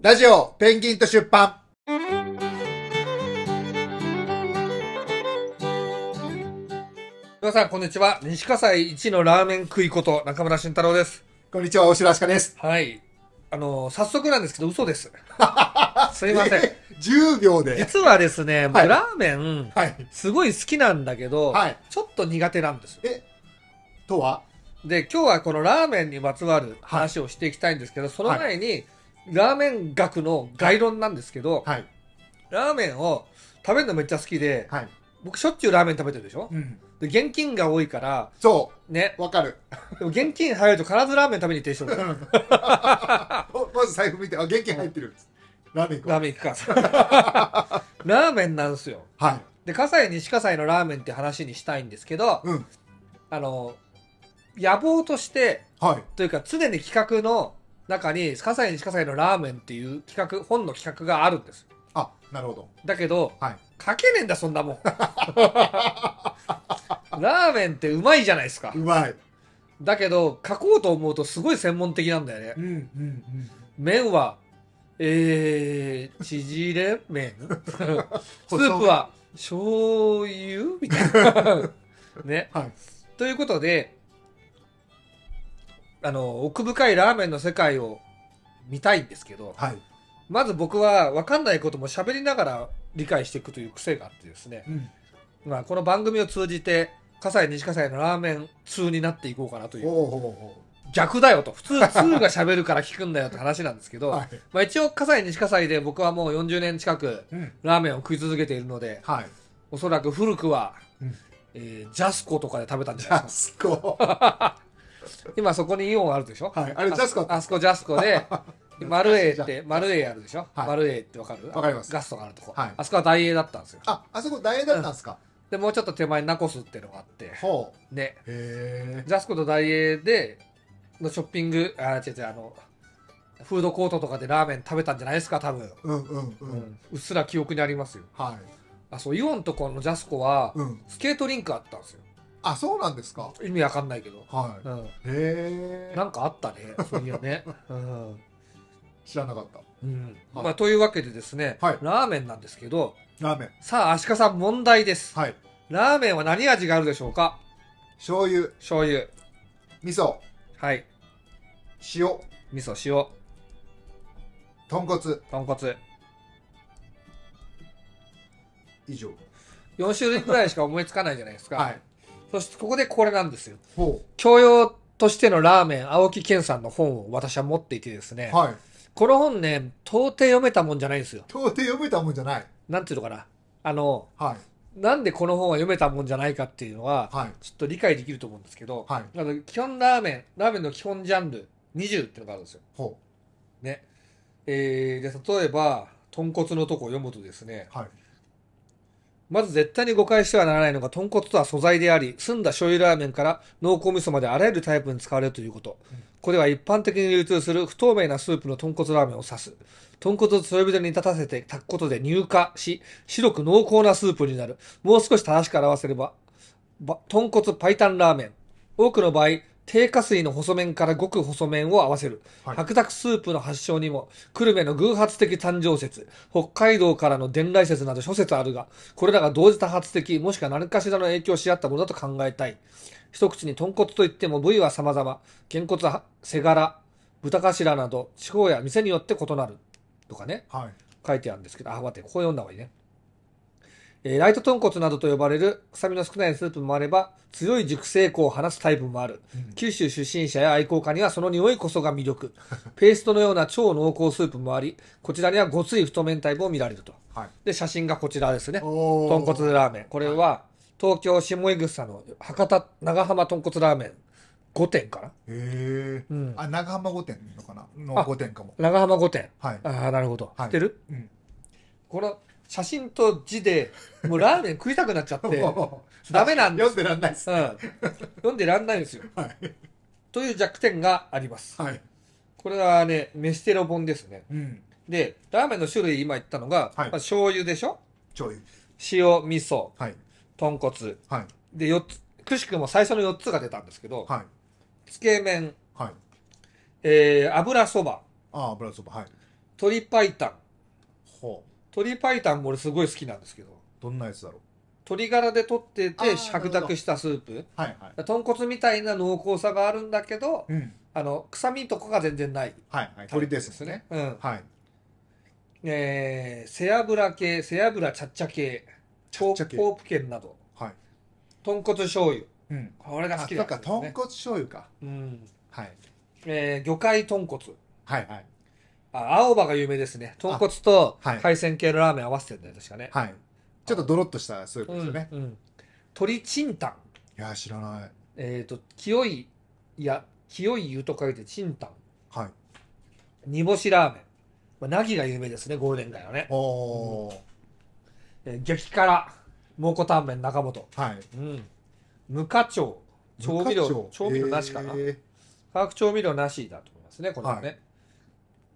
ラジオ、ペンギンと出版。皆さん、こんにちは。西葛西一のラーメン食いこと、中村慎太郎です。こんにちは、大城明香です。はい。あの、早速なんですけど、嘘です。すいません。10秒で。実はですね、はい、ラーメン、はい、すごい好きなんだけど、はい、ちょっと苦手なんです。えとはで、今日はこのラーメンにまつわる話をしていきたいんですけど、その前に、ラーメン学の概論なんですけど、はい、ラーメンを食べるのめっちゃ好きで、はい、僕しょっちゅうラーメン食べてるでしょ、うん、で現金が多いからそうねわかるでも現金入ると必ずラーメン食べに行ってしょ まず財布見てあ現金入ってるラーメン行ラーメン行くか ラーメンなんですよはいで葛西西葛西のラーメンって話にしたいんですけど、うん、あの野望として、はい、というか常に企画の中に「葛西西葛西のラーメン」っていう企画本の企画があるんですあなるほどだけど、はい、書けねえんだそんなもん ラーメンってうまいじゃないですかうまいだけど書こうと思うとすごい専門的なんだよね、うんうんうん、麺はえー、縮れ麺 スープは醤油みたいな ね、はい、ということであの、奥深いラーメンの世界を見たいんですけど、はい、まず僕は分かんないことも喋りながら理解していくという癖があってですね、うん、まあ、この番組を通じて、葛西西葛西のラーメン通になっていこうかなという。おうおうおう逆だよと。普通、通が喋るから聞くんだよって話なんですけど、はい、まあ一応、葛西西葛西で僕はもう40年近くラーメンを食い続けているので、うんはい、おそらく古くは、うん、えー、ジャスコとかで食べたんじゃないですか。ジャスコ今そこにイオンあるでしょはいあれジャスコあそこジャスコでマルエーってマルエーあるでしょ、はい、マルエーってわかるわかりますガストがあるとこ、はい、あそこは大英だったんですよああそこ大英だったんですか、うん、でもうちょっと手前ナコスってのがあってほうねジャスコと大英でのショッピングあ違う違うあのフードコートとかでラーメン食べたんじゃないですか多分、うんうんうん、うん、うっすら記憶にありますよはいあそうイオンとこのジャスコは、うん、スケートリンクあったんですよあそうなんですか意味わかんないけど、はいうん、へえなんかあったねそういやね、うん、知らなかった、うんはい、まあ、というわけでですね、はい、ラーメンなんですけどラーメンさあ足利さん問題です、はい、ラーメンは何味があるでしょうか醤油醤油味噌はい塩味噌塩豚骨豚骨以上4種類くらいしか思いつかないじゃないですか、はい、そしてここでこれなんですよ。教養としてのラーメン、青木健さんの本を私は持っていてですね。はい。この本ね、到底読めたもんじゃないんですよ。到底読めたもんじゃない。なんていうのかな。あの、はい。なんでこの本は読めたもんじゃないかっていうのは、はい、ちょっと理解できると思うんですけど、はい、あの基本ラーメン、ラーメンの基本ジャンル20っていうのがあるんですよ。ほうねえー、で例えば、豚骨のとこを読むとですね、はい、まず絶対に誤解してはならないのが豚骨とは素材であり、澄んだ醤油ラーメンから濃厚味噌まであらゆるタイプに使われるということ。これは一般的に流通する不透明なスープの豚骨ラーメンを指す。豚骨を強火で煮立たせて炊くことで乳化し、白く濃厚なスープになる。もう少し正しく表せれば、豚骨白湯ラーメン。多くの場合、低下水の細麺からごく細麺を合わせる、はい、白濁スープの発祥にも久留米の偶発的誕生説北海道からの伝来説など諸説あるがこれらが同時多発的もしくは何かしらの影響し合ったものだと考えたい一口に豚骨といっても部位は様々げんこつは背柄豚頭など地方や店によって異なるとかね、はい、書いてあるんですけどあ待ってここ読んだ方がいいねえライト豚骨などと呼ばれる臭みの少ないスープもあれば、強い熟成香を放つタイプもある。うん、九州出身者や愛好家にはその匂いこそが魅力。ペーストのような超濃厚スープもあり、こちらにはごつい太麺タイプを見られると。はい、で、写真がこちらですね。豚骨ラーメン。これは、東京下井草の博多長浜豚骨ラーメン5店かなへえ、うん、あ長浜5店のかなの5店かも長浜5店はいああなるほど、はい、知ってる、うん、この写真と字で、もうラーメン食いたくなっちゃって、ダメなんです。読んでらんないです、うん。読んでらんないですよ。はい。という弱点があります。はい。これはね、メステロ本ですね。うん。で、ラーメンの種類今言ったのが、はい、まあ、醤油でしょ醤油。塩、味噌、はい、豚骨。はい。で、4つ、くしくも最初の4つが出たんですけど、はい。つけ麺。はい。えー、油そば。ああ、油そば。はい。鶏白湯。ほう。鶏パイタンも俺すごい好きなんですけどどんなやつだろう鶏ガラで取ってて灼濁したスープはいはい豚骨みたいな濃厚さがあるんだけどうんあの臭みとかが全然ないはいはい鶏ですねうんはいえー、背脂系背脂ちゃっちゃ系ちゃっちゃ系ポープ県などはい豚骨醤油うんこれが好きだっか豚骨醤油かうん、はいえー魚介豚骨はいはいあ、青葉が有名ですね。豚骨と海鮮系のラーメン合わせてるんだよ、確かね。はい。ちょっとドロッとしたスープですよね。うん、うん。鶏チンタン。いや、知らない。えっ、ー、と、清い、いや、清い湯と書いてチンタン。はい。煮干しラーメン。まあ、なぎが有名ですね、ゴールデン街はね。おお、うん、えー、激辛、蒙古タンメン中本。はい。うん。無課長、調味料、調味料なしかな。化学調味料なしだと思いますね、これはね。はい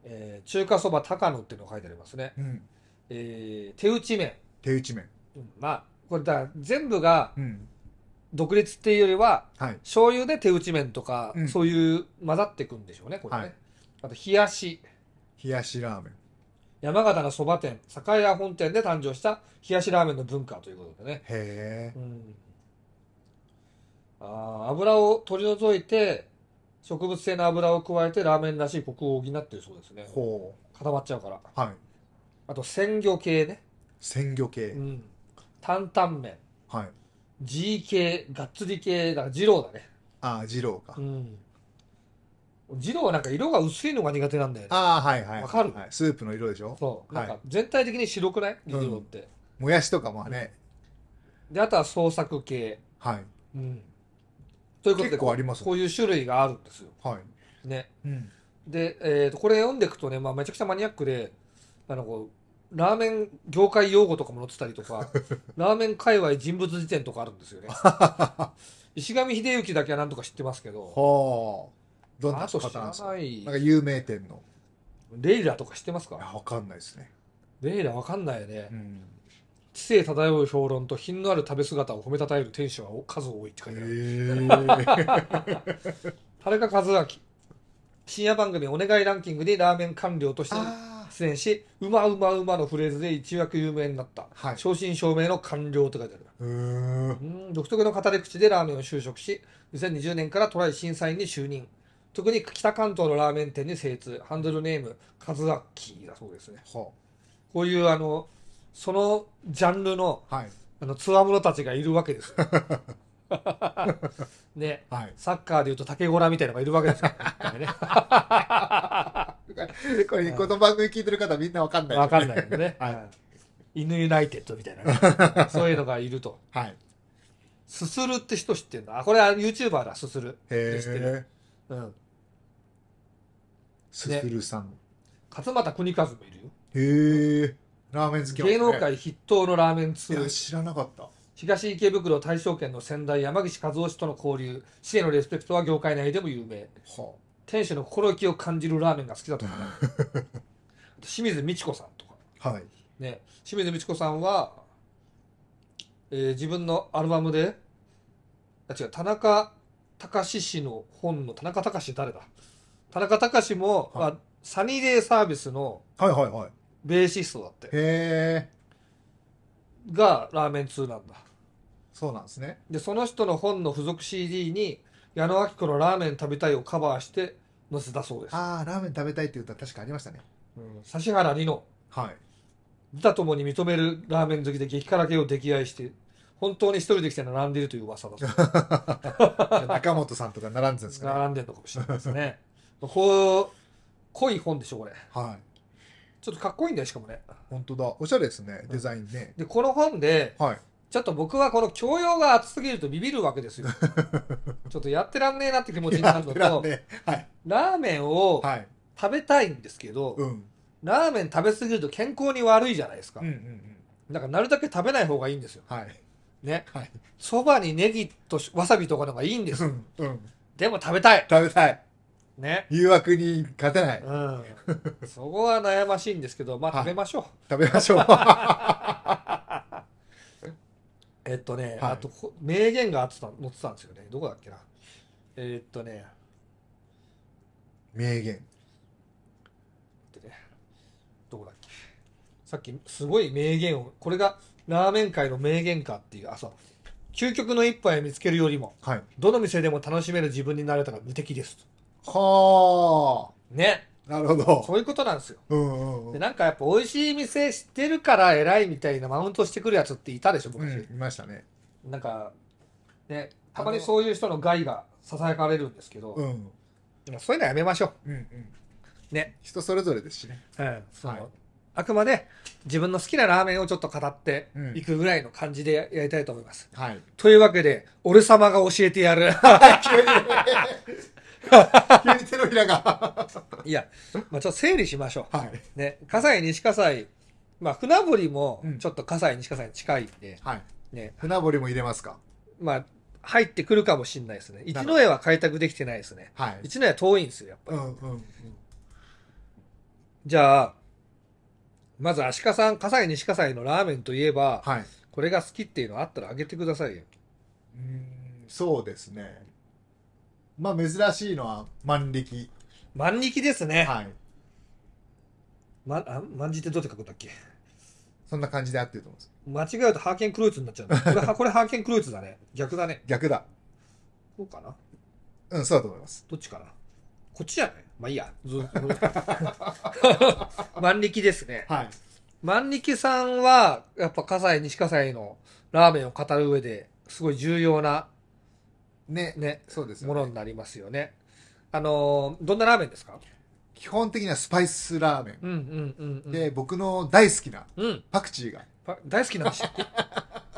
えー、中華そば高野っていうのが書いてありますね。うん、えー、手打ち麺。手打ち麺。うん、まあ、これだ全部が、独立っていうよりは、うん、はい、醤油で手打ち麺とか、うん、そういう混ざっていくんでしょうね、これね。はい、あと、冷やし。冷やしラーメン。山形のそば店、栄屋本店で誕生した冷やしラーメンの文化ということでね。へえ。うん、あ油を取り除いて、植物性の油を加えてラーメンらしいコクを補ってるそうですねほ固まっちゃうからはいあと鮮魚系ね鮮魚系、うん担々麺はい G 系がっつり系だから二郎だねああ二郎か、うん二郎はなんか色が薄いのが苦手なんだよねああはいはいわかるはい、スープの色でしょそうなんか全体的に白くない二郎って、もやしとかもね、であとは創作系はいうんということで、こね、こういう種類があるんですよ。はい。ね。うん、で、えーと、これ読んでいくとね、まあ、めちゃくちゃマニアックで、あのこう、ラーメン業界用語とかも載ってたりとか、ラーメン界隈人物辞典とかあるんですよね。石上秀幸だけは何とか知ってますけど。はあ。どんなか知らない。なんか有名店の。レイラとか知ってますかわかんないですね。レイラわかんないよね。うん知性漂う評論と品のある食べ姿を褒めたたえる店主は数多いって書いてある。田中和明。深夜番組お願いランキングでラーメン官僚として出演し、うまうまうまのフレーズで一躍有名になった。はい、正真正銘の官僚って書いてある。うん独特の語り口でラーメンを就職し、2020年からトライ審査員に就任。特に北関東のラーメン店に精通。ハンドルネーム、和明だそうですね。はこういうあの、そのジャンルの,、はい、あのツアー者たちがいるわけですね、はい、サッカーで言うと竹ごらみたいなのがいるわけですからね。これ、この番組聞いてる方みんなわかんない、ね。わかんないよね。はい。犬ユナイテッドみたいな、ね、そういうのがいると。はい。すするって人知ってるのあ、これは YouTuber だ、すする。へ知ってる。うん。すするさん。勝俣邦和もいるよ。へえ。ラーメン好き、芸能界筆頭のラーメン通いや知らなかった東池袋大正圏の先代山岸和夫氏との交流知へのレスペクトは業界内でも有名、はあ、店主の心意気を感じるラーメンが好きだとか、清水美智子さんとか、はいね、清水美智子さんは、えー、自分のアルバムであ違う田中隆氏の本の田中隆誰だ田中隆も、はい、まあ、サニーデイサービスの、はいはいはい、ベーシストだってへえがラーメン2なんだそうなんですねでその人の本の付属 CD に矢野明子の「ラーメン食べたい」をカバーして載せたそうです、ああラーメン食べたいってった歌確かありましたねうん、指原莉乃はい自他ともに認めるラーメン好きで激辛系を溺愛して本当に一人で来て並んでいるという噂だそう 中本さんとか並んでるんですかね並んでるのかもしれないですねこう濃い本でしょこれはいちょっとかっこいいんだよ、しかもね。本当だ。おしゃれですね、デザインね。で、この本で、はい。ちょっと僕はこの教養が厚すぎるとビビるわけですよ。ちょっとやってらんねえなって気持ちになるのと、はい、ラーメンを食べたいんですけど、はい、ラーメン食べすぎると健康に悪いじゃないですか。うんうんうん、だからなるだけ食べない方がいいんですよ。はい、ね。そ、ば、にネギとわさびとかのがいいんですよ、うんうん、でも食べたい。食べたい。ね、誘惑に勝てない、うん、そこは悩ましいんですけどまあ食べましょう、食べましょう えっとね、はい、あと名言があってた載ってたんですよねどこだっけなえー、っとね名言ってねどこだっけさっきすごい名言をこれがラーメン界の名言かっていうあそう究極の一杯見つけるよりも、はい、どの店でも楽しめる自分になれたら無敵ですはあ。ね。なるほど。そういうことなんですよ。うんうん、うん、で、なんかやっぱ美味しい店知ってるから偉いみたいなマウントしてくるやつっていたでしょ、昔。うん、いましたね。なんか、ね、たまにそういう人の害が囁かれるんですけど、うん、でもそういうのはやめましょう。うんうん、ね。人それぞれですしね。うん、そう、はい、あくまで自分の好きなラーメンをちょっと語っていくぐらいの感じでやりたいと思います。はい。というわけで、俺様が教えてやる。急に手のひらが。いや、まあ、ちょっと整理しましょう。はい。ね、葛西、西葛西、まあ、船堀もちょっと葛西、西葛西に近いんで、はい。ね、船堀も入れますかまあ、入ってくるかもしれないですね。一絵は開拓できてないですね。はい。一戸は遠いんですよ、やっぱうんうんうん。じゃあ、まず、足利さん、葛西、西葛西のラーメンといえば、はい。これが好きっていうのあったらあげてくださいよ。うーん、そうですね。まあ珍しいのは万力。万力ですね。はい。ま、あ、万字ってどうやって書くんだっけそんな感じで合ってると思うんです。間違えるとハーケンクロイツになっちゃうんだ。これ、これハーケンクロイツだね。逆だね。逆だ。こうかなうん、そうだと思います。どっちかなこっちじゃないまあいいや。ず 万力ですね。はい。万力さんは、やっぱ、葛西、西葛西のラーメンを語る上で、すごい重要なねねそうです、ね、ものになりますよね。あのー、どんなラーメンですか基本的にはスパイスラーメン。うんうんうん、うん、で、僕の大好きな、パクチーが。大好きなん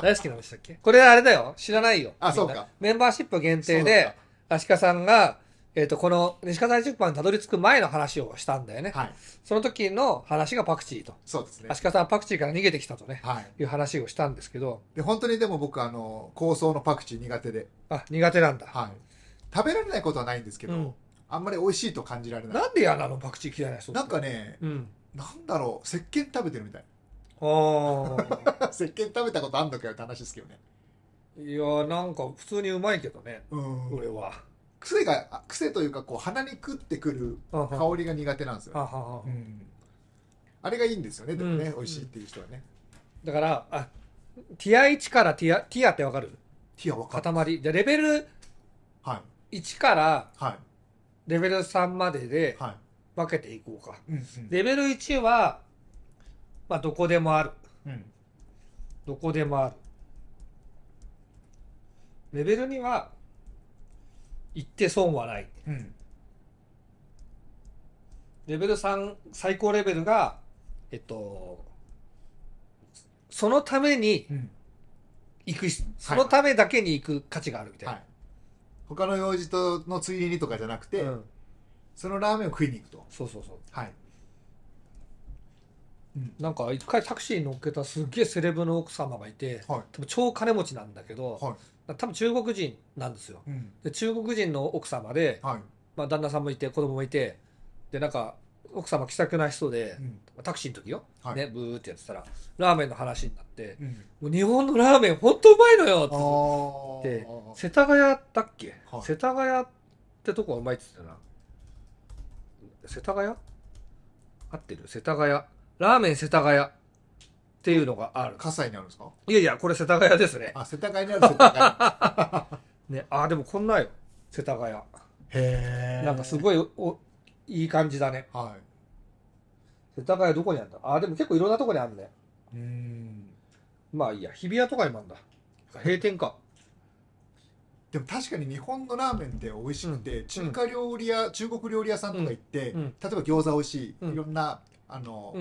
大好きなんでっけ これあれだよ。知らないよ。あ、そうか。メンバーシップ限定で、アシカさんが、えっ、ー、と、この西川大出版にたどり着く前の話をしたんだよね。はい。その時の話がパクチーと。そうですね。足利さんはパクチーから逃げてきたとね。はい。いう話をしたんですけど。で、本当にでも僕、あの、高層のパクチー苦手で。あ、苦手なんだ。はい。食べられないことはないんですけど、うん、あんまり美味しいと感じられない。なんで嫌なのパクチー嫌いな人なんかね、うん。なんだろう、石鹸食べてるみたい。ああ。石鹸食べたことあんのかよって話ですけどね。いやなんか普通にうまいけどね。うん。俺は。癖が癖というかこう鼻に食ってくる香りが苦手なんですよ、うん、あれがいいんですよねでもね、うん、美味しいっていう人はねだからあティア1からティアティアってわかるティア分かる塊レベル1からレベル3までで分けていこうか、はいはいうんうん、レベル1は、まあ、どこでもある、うん、どこでもあるレベル2は行って損はない。うん、レベル3、最高レベルが、えっと、そのために行く、うん、そのためだけに行く価値があるみたいな。はい、他の用事とのついでにとかじゃなくて、うん、そのラーメンを食いに行くと。そうそうそう。はい。うん、なんか一回タクシーに乗っけたすっげえセレブの奥様がいて、はい、多分超金持ちなんだけど、はい、多分中国人なんですよ、うん、で中国人の奥様で、はい、まあ、旦那さんもいて子供もいてでなんか奥様気さくな人で、うん、タクシーの時よ、はい、ね、ブーってやってたらラーメンの話になって、うん、もう日本のラーメンほんとうまいのよって世田谷だっけ、はい、世田谷ってとこがうまいって言ってたな世田谷合ってる世田谷ラーメン世田谷っていうのがある。葛西にあるんですかいやいや、これ世田谷ですね。あ、世田谷にある世田谷。ね、あ、でもこんなよ。世田谷。へえ。なんかすごいお、いい感じだね。はい。世田谷どこにあるんだあ、でも結構いろんなとこにあるね。うん。まあいいや、日比谷とかにもあるんだ。閉店か。でも確かに日本のラーメンって美味しくて、うん、中華料理屋、うん、中国料理屋さんとか行って、うん、例えば餃子美味しい、いろんなあの、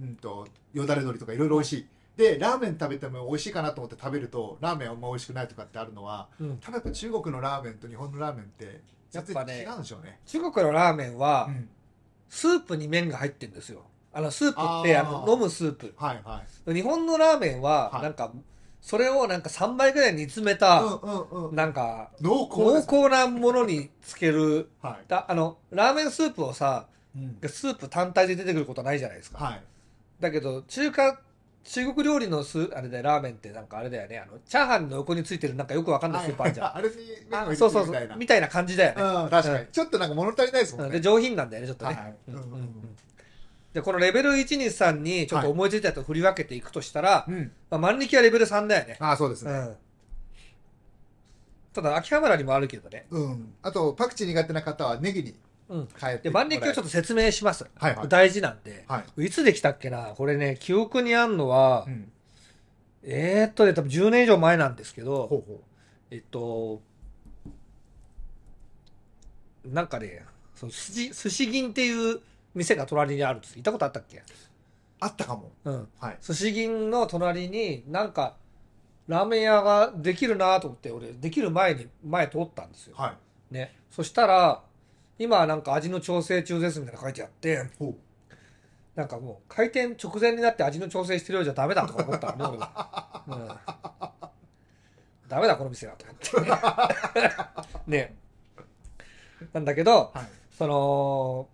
うんとよだれ鶏とかいろいろ美味しい、でラーメン食べても美味しいかなと思って食べるとラーメンあんま美味しくないとかってあるのは、うん多分やっぱ中国のラーメンと日本のラーメンってやっぱね違うんでしょうね。中国のラーメンは、うんスープに麺が入ってるんですよあのスープってあの飲むスープはいはい。日本のラーメンははいなんか、それをなんか3倍ぐらい煮詰めた、うんうんうん。なんか濃厚濃厚なものにつけるはい。だあのラーメンスープをさうんスープ単体で出てくることはないじゃないですか、はい。だけど、中華、中国料理のスあれだよ、ラーメンってなんかあれだよね、あの、チャーハンの横についてるなんかよくわかんないスーパーじゃん。あれにそうそうそうみたいな感じだよね。うん、確かに。ちょっとなんか物足りないですもんね。で、上品なんだよね、ちょっとね。で、このレベル1、2、3にちょっと思いついたと振り分けていくとしたら、まあ、万力はレベル3だよね。ああ、そうですね。ただ、秋葉原にもあるけどね。うん。あと、パクチー苦手な方はネギにうん、帰ってで万年をちょっと説明します、はいはい大事なんで、い、つできたっけなこれね記憶にあんのは、うんえー、っとね多分10年以上前なんですけほどうほえっとなんかねその寿司寿司銀っていう店が隣にあるんです行ったことあったっけあったかもうんはい寿司銀の隣になんかラーメン屋ができるなと思って俺できる前に前通ったんですよ、はいねそしたら今はなんか味の調整中ですみたいな書いてあってなんかもう開店直前になって味の調整してるようじゃダメだとか思ったのね俺うん、ダメだこの店だと思ってねなんだけど、はい、その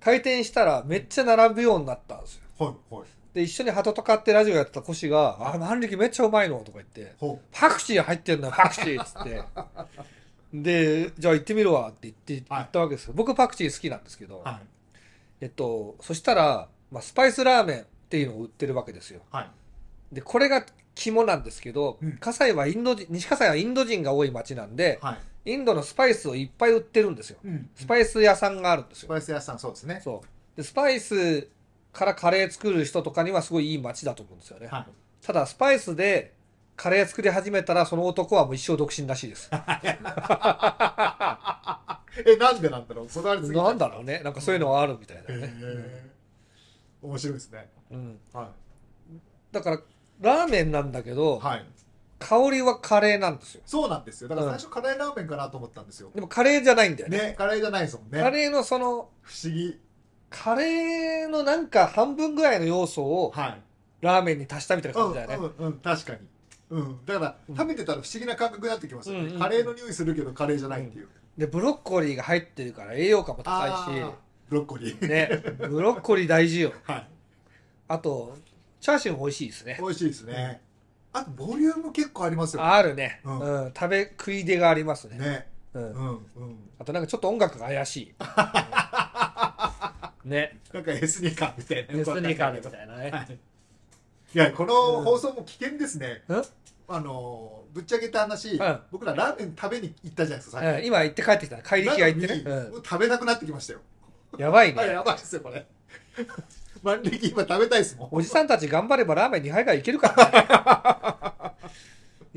開店したらめっちゃ並ぶようになったんですよ、はいはい、で一緒に鳩とかってラジオやってた腰が「あ万力めっちゃうまいの」とか言って「パクチー入ってんのよパクチー」っつってで、じゃあ行ってみるわって言って、行ったわけですよ。僕パクチー好きなんですけど、はい、えっと、そしたら、まあ、スパイスラーメンっていうのを売ってるわけですよ。はい、で、これが肝なんですけど、うん、西はインド人、西葛西はインド人が多い町なんで、はい、インドのスパイスをいっぱい売ってるんですよ、うん、スパイス屋さんがあるんですよ。スパイス屋さん、そうですね。そう。で、スパイスからカレー作る人とかにはすごいいい町だと思うんですよね。ただ、スパイスで、カレー作り始めたらその男はもう一生独身らしいです えなんでなんだろう育だなんだろうねなんかそういうのはあるみたいなね、うん、面白いですね、うんはい、だからラーメンなんだけど、はい、香りはカレーなんですよそうなんですよだから最初カレーラーメンかなと思ったんですよ、でもカレーじゃないんだよね、ね、カレーじゃないですもんねカレーのその不思議カレーのなんか半分ぐらいの要素を、はい、ラーメンに足したみたいな感じだよね、うんうん、うん、確かにうん、だから食べてたら不思議な感覚になってきますよね、うんうんカレーの匂いするけどカレーじゃないっていう、でブロッコリーが入ってるから栄養価も高いしブロッコリーねブロッコリー大事よ はいあとチャーシューも美味しいですね美味しいですねあとボリューム結構ありますよねあるね、ううん食べ食い出がありますねねうんうんうんあとなんかちょっと音楽が怪しい、ねなんかエスニカみたいなエスニカみたいなね、いはいいやこの放送も危険ですね、んあのぶっちゃけた話、うん僕らラーメン食べに行ったじゃないですか、うん、今行って帰ってきた帰り際行ってね、うん、食べなくなってきましたよ。やばいねやばいっすよ、これ。万力今食べたいっすもん。おじさんたち頑張ればラーメン2杯がいけるからね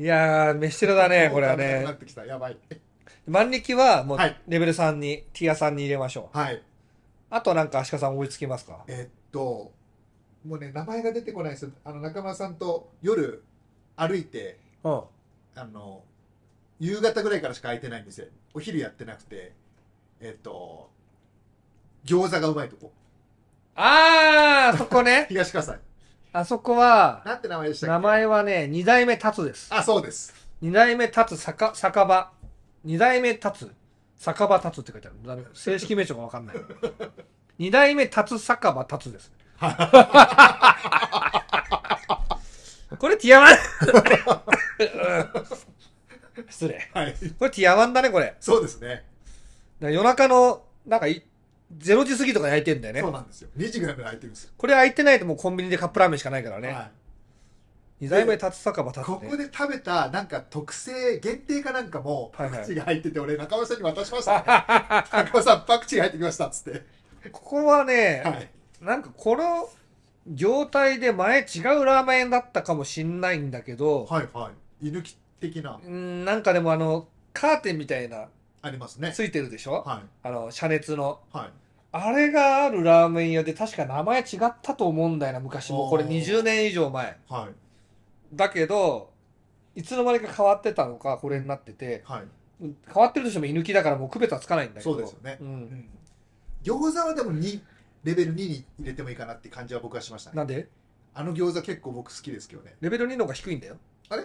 いやー飯テロだねこれはねやばい。万力はもうレベル3に、ティア3に入れましょうはい。あとなんか足利さん思いつきますかえっと、もうね、名前が出てこないです。あの、中村さんと夜、歩いて、あの夕方ぐらいからしか開いてない店お昼やってなくてえっと餃子がうまいとこああそこね。東葛西あそこは、何て名前でしたっけ前はね、二代目つです。あそうです二代目達酒、酒場。二代目つ酒場つって書いてある。だ正式名称がわかんない。二代目つ酒場つです。これティアワン失礼。はい。これティアワンだね、これ。そうですね。夜中の、なんか0時過ぎとか焼いてんだよね。そうなんですよ。2時ぐらいまで空いてるんですよ。これ開いてないともうコンビニでカップラーメンしかないからね。はい。二代目立つ酒場立つ、ね、ここで食べたなんか特製限定かなんかもパクチーが入ってて、俺中村さんに渡しました、ね、中村さんパクチーが入ってきましたつってここはね、はい、なんかこの状態で前違うラーメン屋だったかもしんないんだけど、はいはい居抜き的なうんなんかでもあのカーテンみたいなありますねついてるでしょ、はいあの遮熱のはいあれがあるラーメン屋で確か名前違ったと思うんだよな昔もこれ20年以上前はいだけどいつの間にか変わってたのかこれになっててはい変わってるとしても居抜きだからもう区別はつかないんだけどそうですよねうん、餃子はでもにレベル2に入れてもいいかなって感じは僕はしましたねなんであの餃子結構僕好きですけどねレベル2の方が低いんだよあれ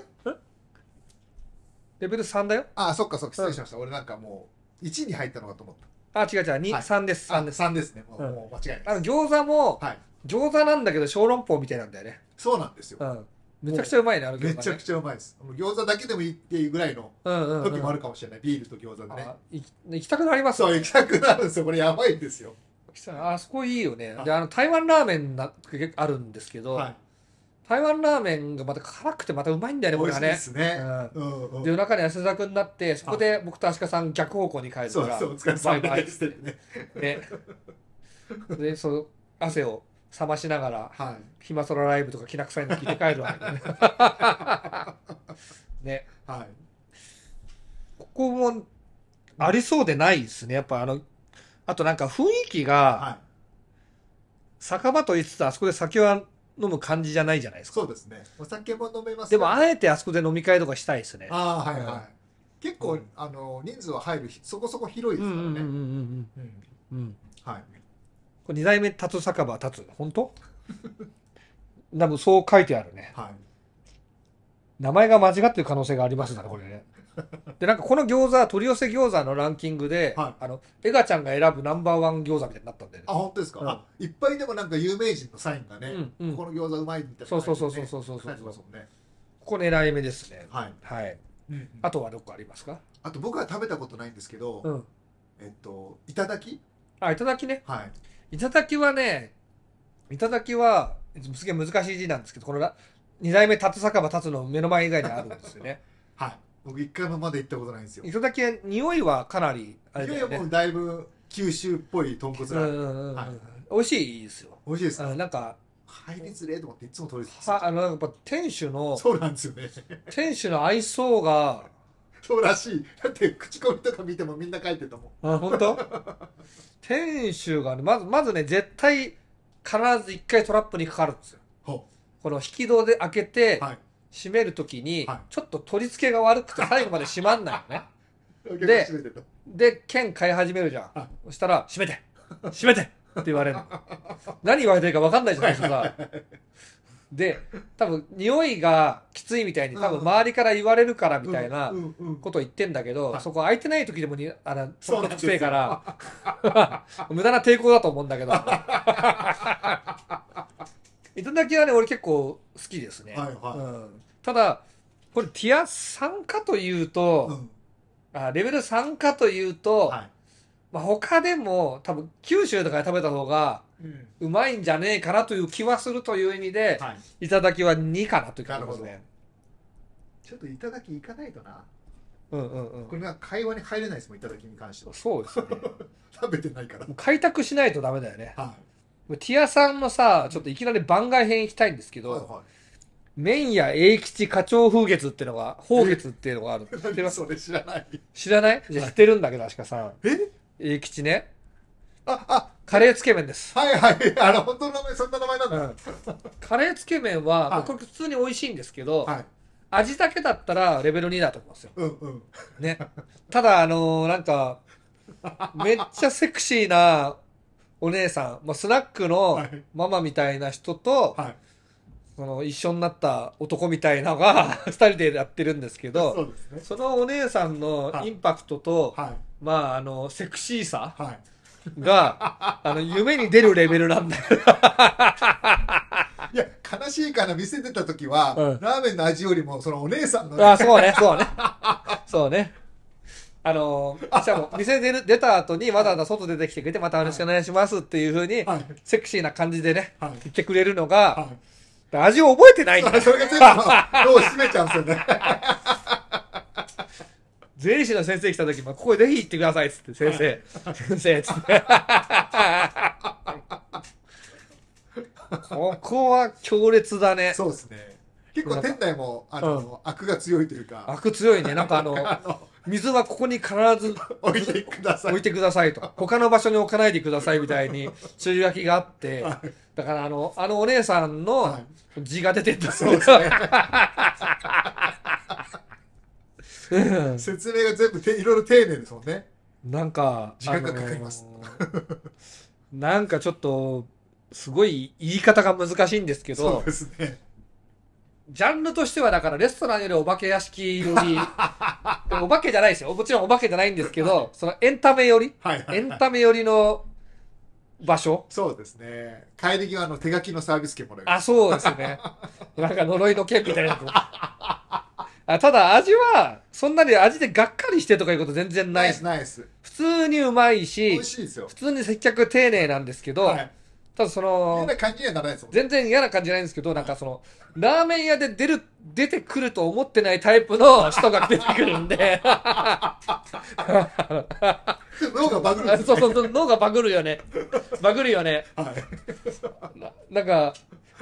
レベル3だよああそっかそっか失礼しました、俺なんかもう1に入ったのかと思ったあ違う違う2、はい3です3 3ですねもう,、うんもう間違いないあの餃子も、はい餃子なんだけど小籠包みたいなんだよねそうなんですようんめちゃくちゃうまいねあの餃子ねめちゃくちゃうまいです餃子だけでもいいっていうぐらいの時もあるかもしれないビールと餃子でね行きたくなりますそう行きたくなるんですよこれやばいんですよあそこいいよね。で、あの、台湾ラーメンなあるんですけど、はい、台湾ラーメンがまた辛くてまたうまいんだよね、こはね。ですね。うん。うん、で、夜中に安田君になって、そこで僕と足利さん逆方向に帰るから、そうそうお疲れ様でしてね。ね。で、そう、汗を冷ましながら、はい、暇そらライブとかきな臭いの聞いて帰るわけね。ね。はい。ここも、ありそうでないですね。やっぱあの、あとなんか雰囲気が、酒場と言いつつ、あそこで酒は飲む感じじゃないじゃないですか。そうですね。お酒も飲めます、でも、あえてあそこで飲み会とかしたいですね。ああ、はいはい。結構、うん、あの、人数は入る、そこそこ広いですからね。うんうんうん、うん。うん。はい。これ、二代目、立つ酒場、立つ。本当 多分、そう書いてあるね。はい。名前が間違ってる可能性がありますから、これね。で、なんかこの餃子、取り寄せ餃子のランキングで、はい、あの、エガちゃんが選ぶナンバーワン餃子みたいになったんで、ね。あ、本当ですか、うん、あ、いっぱいでもなんか有名人のサインがね、うんうん、この餃子うまいみたいな、ね、そうそうそうそうそうそうそうそう、ね。ここ狙い目ですね。はい。はい。うんうん、あとはどこありますかあと僕は食べたことないんですけど、うん、えっと、いただきあ、いただきね。はい。いただきはね、いただきは、すげえ難しい字なんですけど、この二代目立つ酒場立つの目の前以外にあるんですよね。はい。僕一回もまだ行ったことないんですよ磯崎は匂いはかなりあれだよ、ね、もうだいぶ九州っぽい豚骨ラーメン、美味しいですよ美味しいですなんか入りづれと思っていつも取りあのやっぱ店主のそうなんですよね店主の愛想がそうらしいだって口コミとか見てもみんな書いてたもんあ本当店主が、ね、まずまずね絶対必ず一回トラップにかかるんですよこの引き戸で開けて、はい、閉めるときに、ちょっと取り付けが悪くて最後まで閉まんないよね。で、で、剣買い始めるじゃん。そしたら、閉めて閉めてって言われるの。何言われてるか分かんないじゃないですか。で、多分、匂いがきついみたいに、多分、周りから言われるからみたいなことを言ってんだけど、そこ空いてない時でもに、あの、そこきついから、無駄な抵抗だと思うんだけど。いただきはね、俺結構好きですね。はいはいうん、ただ、これティア3かというと、うん、あレベル3かというと、はい、まあ他でも多分九州とかで食べた方がうまいんじゃねえかなという気はするという意味で、はい、いただきは2かなという感じですね。ちょっといただき行かないとな。うんうんうん、これが会話に入れないですもんいただきに関してはそうですね 食べてないから開拓しないとダメだよね、はい、ティアさんのさ、ちょっといきなり番外編行きたいんですけど、麺屋永吉課長風月っていうのが、宝月っていうのがある。知ってますそれ知らない。知らない知ってるんだけど、確かさん。え永吉ね。あ、あ、カレーつけ麺です。はいはい。あの、本当の名前、そんな名前なんだ。うん、カレーつけ麺は、はい、これ普通に美味しいんですけど、はい、味だけだったらレベル2だと思いますよ。うんうん。ね。ただ、あのー、なんか、めっちゃセクシーなお姉さん、まあ、スナックのママみたいな人と、はいその一緒になった男みたいなのが二人でやってるんですけどそうですねそのお姉さんのインパクトと、はいまああのセクシーさはいが あの夢に出るレベルなんだよいや悲しいから店出た時は、うんラーメンの味よりもそのお姉さんの、ね、あそうねそうねそうねあの、しかも、店出る出た後にわざわざ外出てきてくれて、またよろしくお願いしますっていうふうに、セクシーな感じでね、言ってくれるのが、味を覚えてないんだよ。それが全部脳を締めちゃうんですよね。税理士の先生来た時、まあ、ここぜひ行ってくださいっつって、先生、先生、つって。ここは強烈だね。そうですね。結構店内もあの、うん、悪が強いというか悪強いねなんかあの 水はここに必ず置いてください置いてくださいと他の場所に置かないでくださいみたいに注意書きがあって、はい、だからあのあのお姉さんの字が出てたそうですねう説明が全部いろいろ丁寧ですもんねなんか時間がかかります、なんかちょっとすごい言い方が難しいんですけどそうですねジャンルとしてはだからレストランよりお化け屋敷より、お化けじゃないですよ。もちろんお化けじゃないんですけど、そのエンタメより、エンタメよりの場所そうですね。帰り際の手書きのサービス券もらえる。あ、そうですね。なんか呪いの券みたいなやあただ味は、そんなに味でがっかりしてとかいうこと全然なナいイ。スナイス。普通にうまい美し、味しいですよ普。通に接客丁寧なんですけど、はいただその、全然嫌な感じないんですけど、なんかその、ラーメン屋で出る、出てくると思ってないタイプの 人が出てくるんで。脳がバグるんですねそうそうそう、脳がバグるよね。バグるよね。はい。ななんか、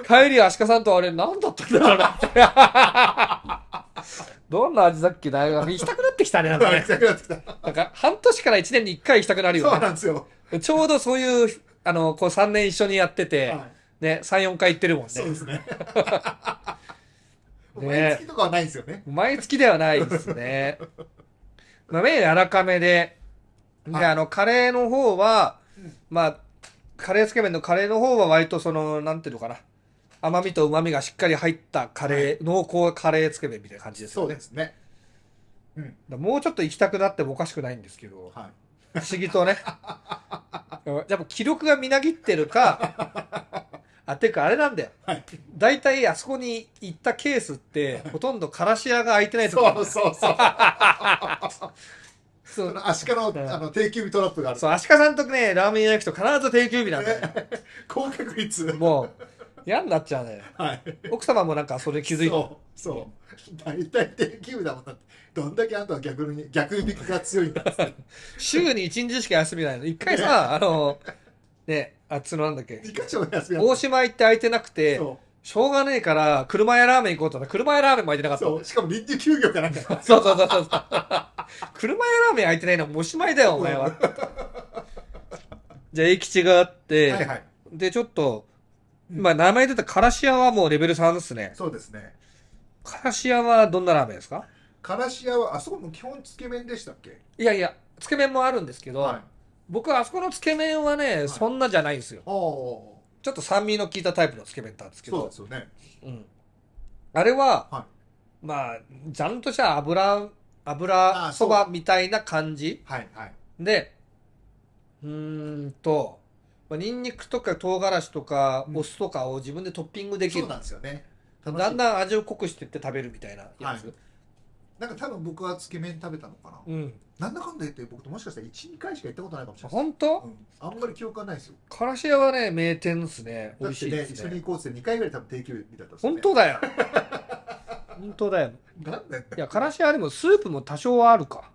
帰り、アシカさんとあれ何だったんだろうなって。どんな味だっけな行きたくなってきたね、なんかね。行きたくなってきた。なんか、半年から1年に1回行きたくなるよそうなんですよ。ちょうどそういうあの、こう3年一緒にやってて、ね、3、4回行ってるもんね。そうですね。毎月とかはないですよね。毎月ではないですね。まあ、メインかめで、で、あの、カレーの方は、まあ、カレーつけ麺のカレーの方は割とその、なんていうのかな。甘みと旨みがしっかり入ったカレー、濃厚カレーつけ麺みたいな感じですよね。そうですね。うん、もうちょっと行きたくなってもおかしくないんですけど、はい、不思議とね。やっぱ記録がみなぎってるか、あ、てかあれなんだよ。大体、い、いあそこに行ったケースって、ほとんどからし屋が空いてないとこ。そうそうそう。そうアシカの,、あの定休日トラップがある。そう、アシカさんとね、ラーメン屋行くと必ず定休日なんだよ。高確率。もう、嫌になっちゃうね。はい、奥様もなんかそれ気づいて。そう。大体定休日だもんなって。どんだけあんたは逆に、逆引きが強いんだっって。週に1日しか休みないの。一回さ、ね、あの、ね、あっちのなんだっけ。大島行って空いてなくて、しょうがねえから、車屋ラーメン行こうとな。車屋ラーメンも空いてなかった。そう。しかも臨時休業かなんか。そうそうそうそう。車屋ラーメン空いてないのもおしまいだよ、お前は。じゃあ、駅地があって、はいはい、で、ちょっと、まあ、名前出たからし屋はもうレベル3ですね。そうですね。からし屋はどんなラーメンですかからし屋はあそこも基本つけ麺でしたっけいやいやつけ麺もあるんですけど、はい、僕はあそこのつけ麺はね、はい、そんなじゃないんですよちょっと酸味の効いたタイプのつけ麺なんですけどそうですよね、うん、あれは、はい、まあちゃんとした油油そばみたいな感じはいはいでうんとにんにくとか唐辛子とかお酢とかを自分でトッピングできるそうなんですよねだんだん味を濃くしてって食べるみたいなやつ、はい、なんか多分僕はつけ麺食べたのかな、うん、なんだかんだ言って僕ともしかしたら12回しか行ったことないかもしれない本当、うん、あんまり記憶はないですよからし屋はね名店ですね美味しいですね一緒に行こうって2回ぐらい多分定休日だったんです、ね、本当だよ 本当だよなんいやからし屋でもスープも多少はあるか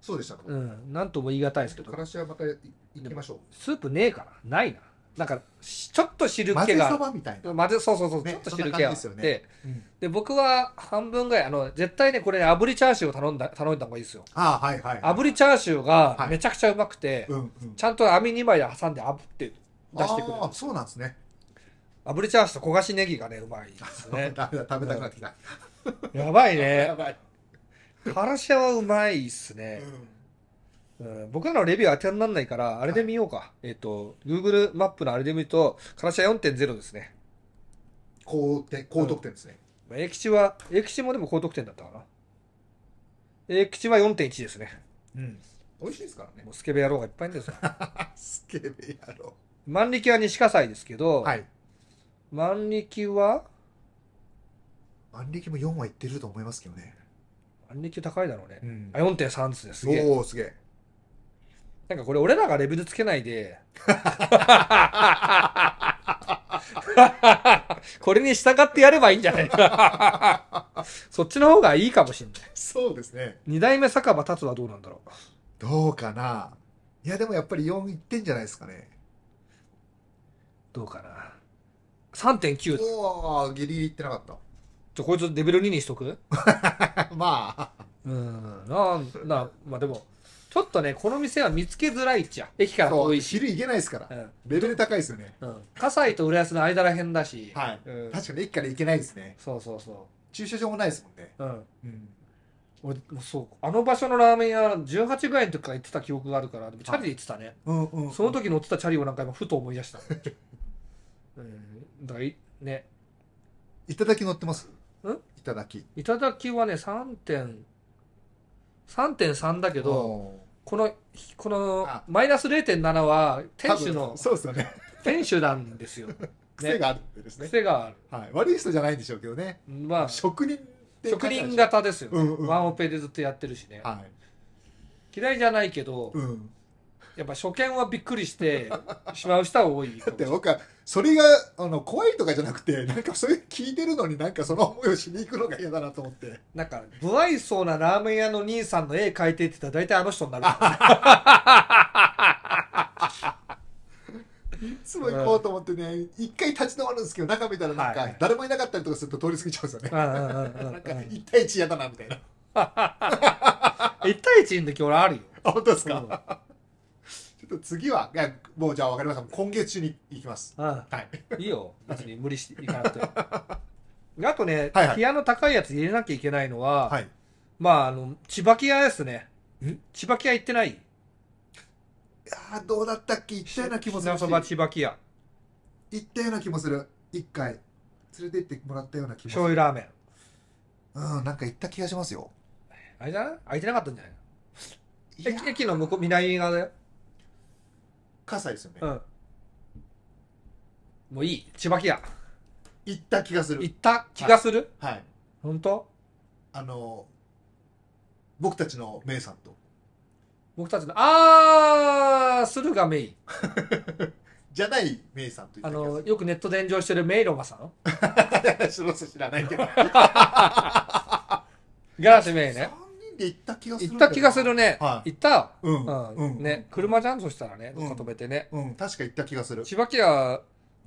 そうでしたかうん何とも言い難いですけどからし屋また行きましょうスープねえからないななんかちょっと汁気が混ぜそばみたいな混ぜそうそうそう、ね、ちょっと汁気があって、ねうん、で僕は半分ぐらいあの絶対ねこれ、ね、炙りチャーシューを頼んだ頼んだ方がいいですよあはいはい、はい、炙りチャーシューがめちゃくちゃうまくて、はいうんうん、ちゃんと網2枚で挟んで炙って出してくれるあそうなんですね炙りチャーシューと焦がしネギがねうまいですね 食べたくなってきた、やばいね やばいからはうまいっすね、うん僕らのレビュー当てにならないから、あれで見ようか。はい、えっ、ー、と、Google マップのあれで見ると、からしは4.0ですね。高点、高得点ですね。うん、英吉は、英吉もでも高得点だったかな。英吉は4.1ですね。うん。美味しいですからね。もうスケベ野郎がいっぱいんですよ。スケベ野郎。万力は西葛西ですけど、はい。万力は万力も4はいってると思いますけどね。万力高いだろうね。うん、あ、4.3ですね。すげえ。おお、すげえ。なんかこれ俺らがレベルつけないでこれに従ってやればいいんじゃないかそっちの方がいいかもしんない。そうですね。二代目酒場立つはどうなんだろう。どうかないやでもやっぱり4いってんじゃないですかね。どうかな。3.9。おおギリギリいってなかった。じゃ、こいつレベル2にしとく まあ。うん、なん、な、まあでも。ちょっとね、この店は見つけづらいっちゃ。駅から遠いし。昼行けないですから。うん、レベル高いですよね。うん。葛西と浦安の間らへんだし。はい。うん、確かに駅から行けないですね。そうそうそう。駐車場もないですもんね。うん。うん。俺そうあの場所のラーメン屋18ぐらいの時から行ってた記憶があるからチャリで行ってたね、うんうん、その時乗ってたチャリをなんか今ふと思い出した、うん、だからいねいただき乗ってますんいただきいただきはね3点3.3だけどこのこのマイナス0.7は店主のそうですよね店主なんですよ、ね、癖があるですね癖がある、はい、悪い人じゃないんでしょうけどねまあ職人職人型ですよ、ね、うんうん、ワンオペでずっとやってるしね、はい、嫌いじゃないけど、うん、やっぱ初見はびっくりしてしまう人は多い だって僕はそれがあの怖いとかじゃなくてなんかそれ聞いてるのになんかその思いをしに行くのが嫌だなと思ってなんか不愛想なラーメン屋の兄さんの絵描いてって言ったら大体あの人になるいつも行こうと思ってね、一回立ち止まるんですけど、中見たらなんか、誰もいなかったりとかすると通り過ぎちゃうんですよね。なんか、一対一嫌だな、みたいな。一対一の時俺あるよ。あ、本当ですか、と次は、いやもうじゃあ分かりました。今月中に行きます。はい。いいよ。別に無理していかなくて。あとね、はいはいピアノ高いやつ入れなきゃいけないのは、はい。まあ、あの、千葉木屋ですねち千葉木屋行ってないいやーどうだったっけ行ったような気もするし。砂そば行千葉木屋。ったような気もする。一回。連れて行ってもらったような気もす醤油ラーメン。うん、なんか行った気がしますよ。あれだな開空いてなかったんじゃない駅駅の向こう、南側だよ。葛西ですよね、うんもういい千葉木や行った気がする行った気がする、はい本当あの僕たちのメイさんと僕たちのあー駿河メイ じゃないメイさんとあっのよくネットで炎上してるメイロマさん 知らないけど ガラシメイねそ人で行った気がする行った気がするね。はい行った。うんうん。ね。車じゃん、そしたらね。どっか止めてね。うん確か行った気がする千葉屋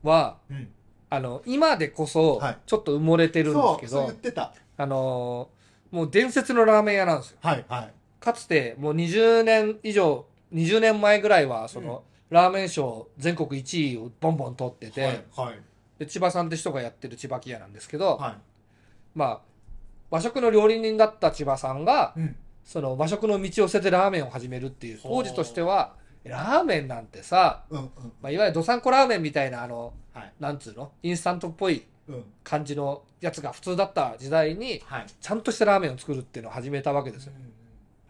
は、うんあの、今でこそはい、ちょっと埋もれてるんですそうけど、そう言ってたあのーもう伝説のラーメン屋なんですよ。はいはいかつて、もう20年以上、20年前ぐらいは、その、ラーメン賞全国1位をボンボン取ってて、はいはいで千葉さんって人がやってる千葉屋なんですけど、はいまあ、和食の料理人だった千葉さんが、うん、その和食の道を捨ててラーメンを始めるっていう当時としてはラーメンなんてさ、うんうん、まあ、いわゆるどさんこラーメンみたいなあの、はい、なんつうのインスタントっぽい感じのやつが普通だった時代に、はい、ちゃんとしたラーメンを作るっていうのを始めたわけですよ。うんうん、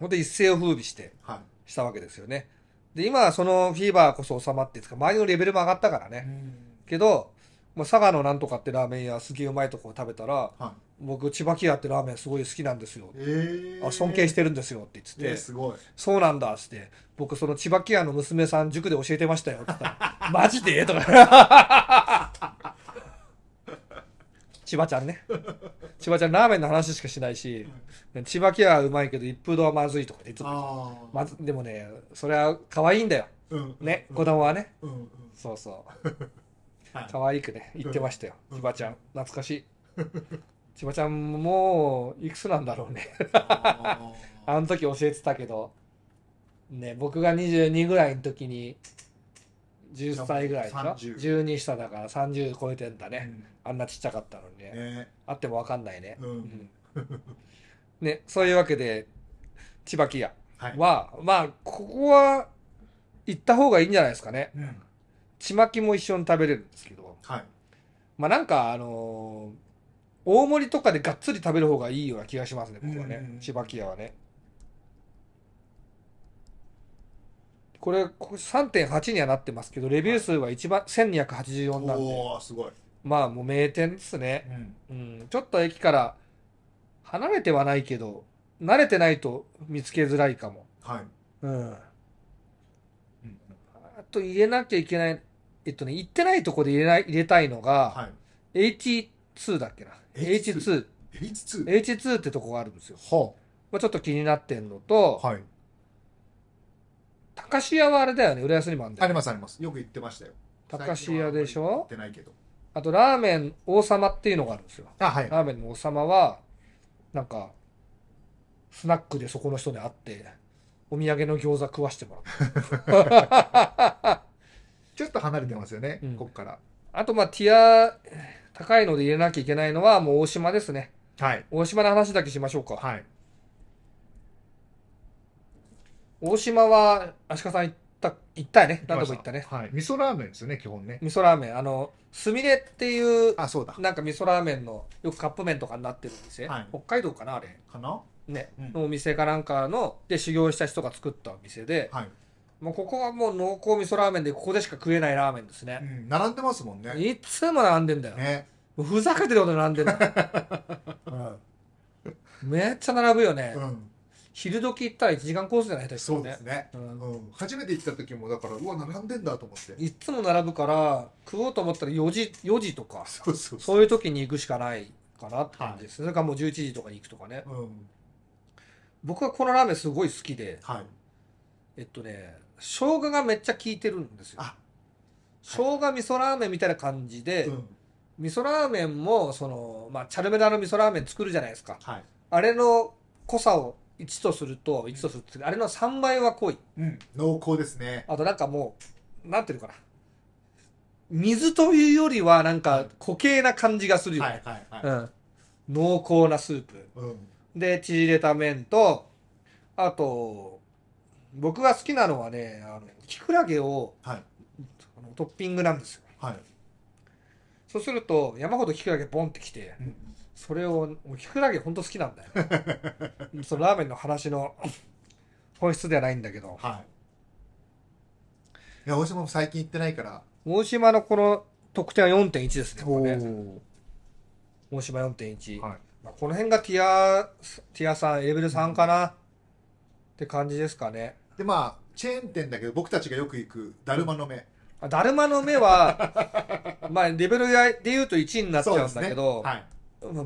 ほんで一世を風靡して、はい、したわけですよね。で今はそのフィーバーこそ収まってですか周りのレベルも上がったからね。うん、けど、まあ、佐賀のなんとかってラーメン屋すげえうまいとこ食べたら、はい僕千葉木屋ってラーメンすごい好きなんですよ、えー、あ尊敬してるんですよ」って言ってて、えー、すごいそうなんだ」っつって「僕その千葉木屋の娘さん塾で教えてましたよ」って言ったら「マジで?」とか千葉 ちゃんね千葉ちゃんラーメンの話しかしないし千葉木屋はうまいけど一風堂はまずいとかでいつも、ま、でもねそれは可愛いんだよ、うん、ね、子供はね、うん、うん、そうそう い、可愛くね言ってましたよ、千葉ちゃん懐かしい千葉ちゃんもいくつなんだろうねあの時教えてたけどね僕が22ぐらいの時に10歳ぐらいでしょ12下だから30超えてんだね、うん、あんなちっちゃかったのにね、ね、あっても分かんないね、うん、うん、ねそういうわけで千葉キ屋は、はい、まあここは行った方がいいんじゃないですかね、うん、ちまきも一緒に食べれるんですけど、はい、まあなんかあのー大盛りとかでがっつり食べる方がいいような気がしますね僕はね、千葉木屋はねこれ3.8にはなってますけどレビュー数は一番1284なんでおごいまあもう名店ですね、うん、うん、ちょっと駅から離れてはないけど慣れてないと見つけづらいかもはいうん、あと入れなきゃいけないえっとね行ってないとこで入れない入れたいのが、はい、だっけな H2H2 h ってとこがあるんですよ、はあ、まあ、ちょっと気になってんのと、はい、高志屋はあれだよね浦安にもあるんだよ、ありますありますよく行ってましたよ高志屋でしょ行ないけどあとラーメン王様っていうのがあるんですよあ、はい、ラーメンの王様はなんかスナックでそこの人に会ってお土産の餃子食わしてもらった ちょっと離れてますよね、うん、こからあとまあティア高いので入れなきゃいけないのはもう大島ですね。はい。大島の話だけしましょうか。はい。大島は、足利さん行った、行ったよね。何度も行ったね。はい。味噌ラーメンですよね、基本ね。味噌ラーメン。あの、すみれっていう、あ、そうだ。なんか味噌ラーメンの、よくカップ麺とかになってるお店。はい、北海道かな、あれ。かなね、うん、のお店かなんかの、で修行した人が作ったお店で、はい、もうここはもう濃厚味噌ラーメンでここでしか食えないラーメンですね、うん、並んでますもんねいつも並んでんだよ、ね、ふざけてるほど並んでんだ うん、めっちゃ並ぶよね、うん、昼時行ったら1時間コースじゃないですか、ね、そうですね、うん初めて行った時もだからうわ並んでんだと思っていつも並ぶから食おうと思ったら4時 ,4 時とかそうそうそういう時に行くしかないかなって感じです、はい、それからもう11時とかに行くとかね、うん、僕はこのラーメンすごい好きで、はいえっとね生姜がめっちゃ効いてるんですよ生姜味噌ラーメンみたいな感じで、うん、味噌ラーメンもその、まあ、チャルメラの味噌ラーメン作るじゃないですか、はい、あれの濃さを1とすると1とすると、うん、あれの3倍は濃い、うん、濃厚ですねあとなんかもうなんていうのかな水というよりはなんか固形な感じがするよはいはいはいうん、濃厚なスープ、うん、で縮れた麺とあと僕が好きなのはねあのキクラゲを、はい、あのトッピングなんですよ、はい、そうすると山ほどキクラゲボンってきて、うん、それをキクラゲほんと好きなんだよ そのラーメンの話の本質ではないんだけど、はい、いや大島も最近行ってないから大島のこの得点は4.1ですねほれね大島4.1、はいまあ、この辺がティアティアさエレベル3かな、って感じですかねでまあチェーン店だけど僕たちがよく行くだるまの目だるまの目は、まあ、レベルで言うと1位になっちゃうんだけど、はい、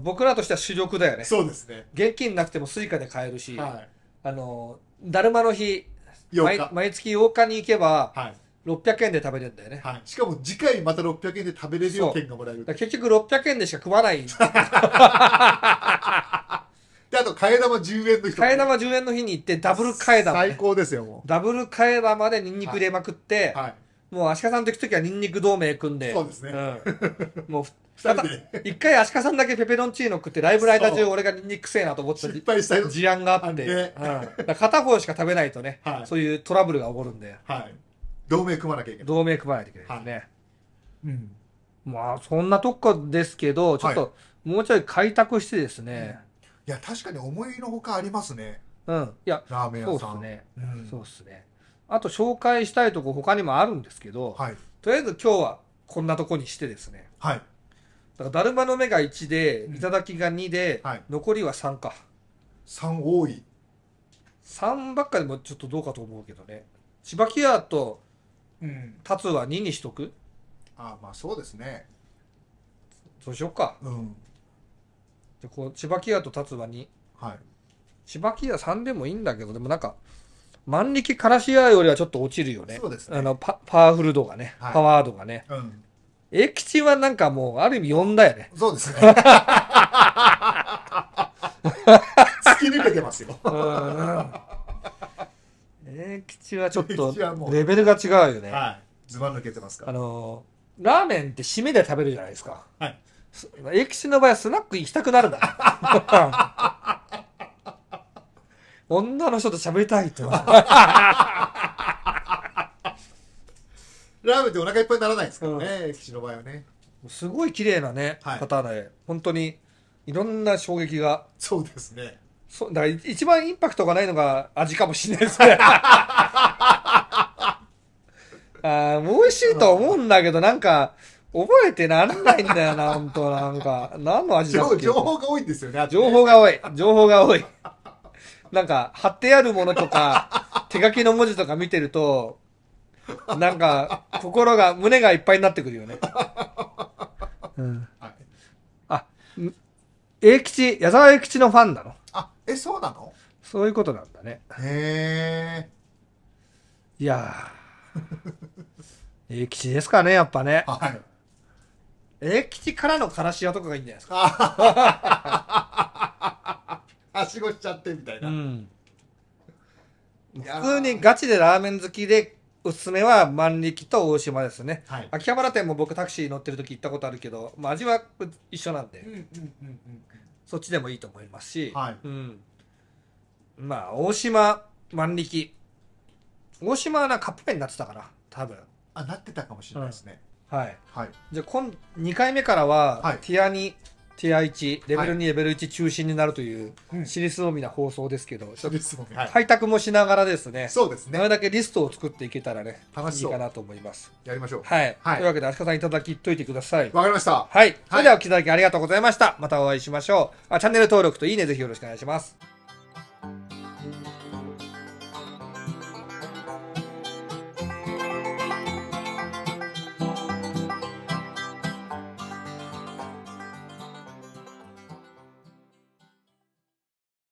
僕らとしては主力だよね。そうですね。現金なくてもスイカで買えるし、はい、あの、だるまの日、毎毎月8日に行けば、はい、600円で食べれるんだよね、はい、しかも次回また600円で食べれるよ券がもらえる結局600円でしか食わない と、替え玉10円の日替え玉10円の日に行って、ダブル替え玉、最高ですよ、もう。ダブル替え玉でニンニク入れまくって、はい、はいもう足利さんと行く時はニンニク同盟組んで。そうですね。うん、もう、人で一回足利さんだけペペロンチーノ食って、ライブライター中俺がニンニクせえなと思ってた失敗した事案があって。ね、うん、片方しか食べないとね、はい、そういうトラブルが起こるんで。はい。同盟組まなきゃいけない。同盟組まないといけないですね。はい、うん。まあ、そんなとこですけど、ちょっと、もうちょい開拓してですね、いや確かに思いのほかありますねうんいやラーメン屋さんそうですね、うん、そうですねあと紹介したいとこ他にもあるんですけど、はい、とりあえず今日はこんなとこにしてですねはいだからだるまの目が1で頂が2で、うんはい、残りは3か3多い3ばっかでもちょっとどうかと思うけどね千葉キアとつは2にしとく、ああまあそうですねそうしよっかうんでこう千葉木屋と立場にはい千葉木屋3でもいいんだけどでもなんか万力からし屋よりはちょっと落ちるよねそうですねあのパパワフル度がね、はいパワードがねうん栄吉はなんかもうある意味4だよねそうですね 突き抜けてますよ栄吉はちょっとレベルが違うよね、はいずば抜けてますかあのーラーメンって締めで食べるじゃないですかはいエキシの場合はスナック行きたくなるな。女の人と喋りたいと。ラーメンってお腹いっぱいにならないですからね、うん、エキシの場合はね。すごい綺麗なね、はい、ンで、本当にいろんな衝撃が。そうですね。そうだから一番インパクトがないのが味かもしれないですね。あ美味しいと思うんだけど、なんか、覚えてならないんだよな、本当なんか。何の味だっけ情報が多いんですよね。情報が多い。情報が多い。なんか、貼ってあるものとか、手書きの文字とか見てると、なんか、心が、胸がいっぱいになってくるよね。うん。え、い、あ、英吉、矢沢英吉のファンなのあ、え、そうなのそういうことなんだね。へえ。いやー。英吉ですかね、やっぱね。はい。え吉からのからし屋とかがいいんじゃないですか はしごしちゃってみたいな、うん普通にガチでラーメン好きでおすすめは万力と大島ですねはい秋葉原店も僕タクシー乗ってる時行ったことあるけど、まあ、味は一緒なんで、うんうんうんそっちでもいいと思いますし、はいうん、まあ大島万力大島はなカップ麺になってたかな多分あなってたかもしれないですね、はい、はい、じゃあ今2回目からは、はい、ティア2ティア1レベル2、はい、レベル1中心になるというシ尻すぼみな放送ですけど、うんはい、開拓もしながらですねそうですねなるだけリストを作っていけたらね楽しいかなと思いますやりましょうはい、というわけでシカさんいただきといてくださいわかりましたはいそれではお聞きいただきありがとうございましたまたお会いしましょうあチャンネル登録といいねぜひよろしくお願いします